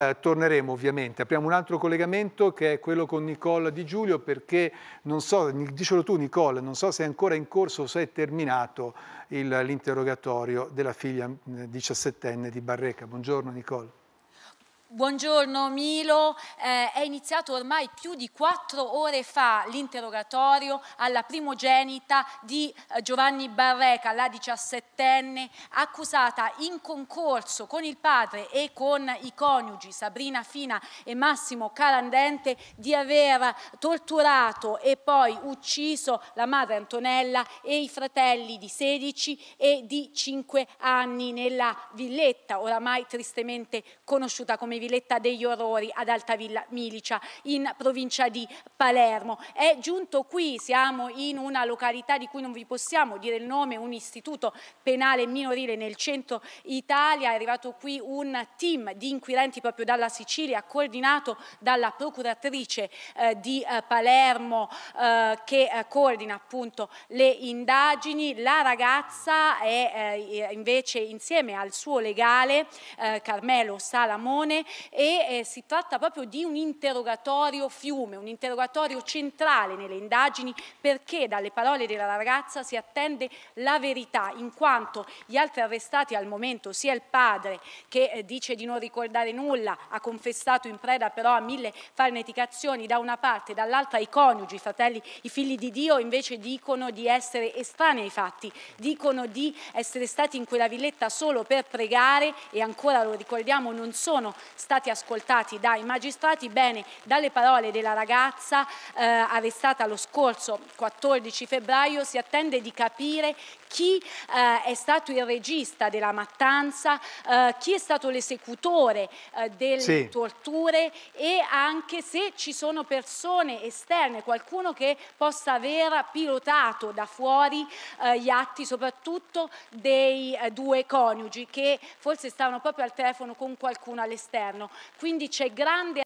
Eh, torneremo ovviamente, apriamo un altro collegamento che è quello con Nicola Di Giulio perché non so, dicelo tu Nicola, non so se è ancora in corso o se è terminato l'interrogatorio della figlia 17enne mm, di Barreca. Buongiorno Nicola. Buongiorno Milo, eh, è iniziato ormai più di quattro ore fa l'interrogatorio alla primogenita di eh, Giovanni Barreca, la diciassettenne, accusata in concorso con il padre e con i coniugi Sabrina Fina e Massimo Calandente di aver torturato e poi ucciso la madre Antonella e i fratelli di 16 e di 5 anni nella villetta oramai tristemente conosciuta come di Villetta degli Orrori ad Altavilla Milicia in provincia di Palermo. È giunto qui, siamo in una località di cui non vi possiamo dire il nome, un istituto penale minorile nel centro Italia, è arrivato qui un team di inquirenti proprio dalla Sicilia coordinato dalla procuratrice eh, di eh, Palermo eh, che eh, coordina appunto le indagini. La ragazza è eh, invece insieme al suo legale eh, Carmelo Salamone e eh, si tratta proprio di un interrogatorio fiume, un interrogatorio centrale nelle indagini perché dalle parole della ragazza si attende la verità in quanto gli altri arrestati al momento, sia il padre che eh, dice di non ricordare nulla, ha confessato in preda però a mille farneticazioni da una parte, dall'altra i coniugi, i fratelli, i figli di Dio invece dicono di essere estranei ai fatti, dicono di essere stati in quella villetta solo per pregare e ancora lo ricordiamo non sono stati ascoltati dai magistrati, bene, dalle parole della ragazza eh, arrestata lo scorso 14 febbraio si attende di capire chi eh, è stato il regista della mattanza, eh, chi è stato l'esecutore eh, delle sì. torture e anche se ci sono persone esterne, qualcuno che possa aver pilotato da fuori eh, gli atti soprattutto dei eh, due coniugi che forse stavano proprio al telefono con qualcuno all'esterno governo, quindi c'è grande